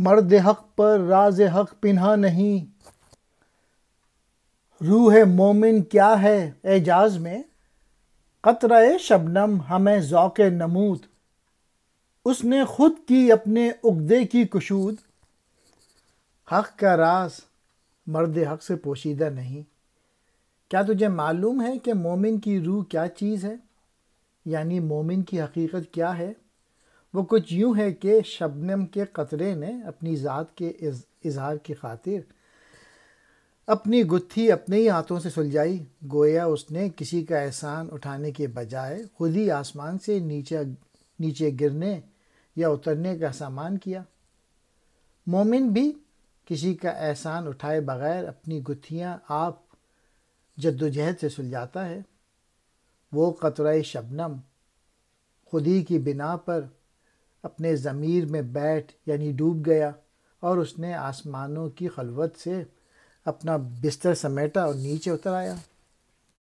मर्द हक पर राज हक पिन्हा नहीं रूह है मोमिन क्या है एजाज में कतरा शबनम हमें ज़ौक नमूद उसने खुद की अपने उगदे की कुशूद हक का राज मर्द हक से पोशीदा नहीं क्या तुझे मालूम है कि मोमिन की रूह क्या चीज़ है यानी मोमिन की हकीकत क्या है वो कुछ यूँ है कि शबनम के कतरे ने अपनी ज़ात के इजहार की खातिर अपनी गुत्थी अपने ही हाथों से सुलझाई गोया उसने किसी का एहसान उठाने के बजाय खुद ही आसमान से नीचे नीचे गिरने या उतरने का सामान किया मोमिन भी किसी का एहसान उठाए बगैर अपनी गुत्थियाँ आप जद्दोजहद से सुलझाता है वो कतरा शबनम खुदी की बिना पर अपने ज़मीर में बैठ यानी डूब गया और उसने आसमानों की खलवत से अपना बिस्तर समेटा और नीचे उतर आया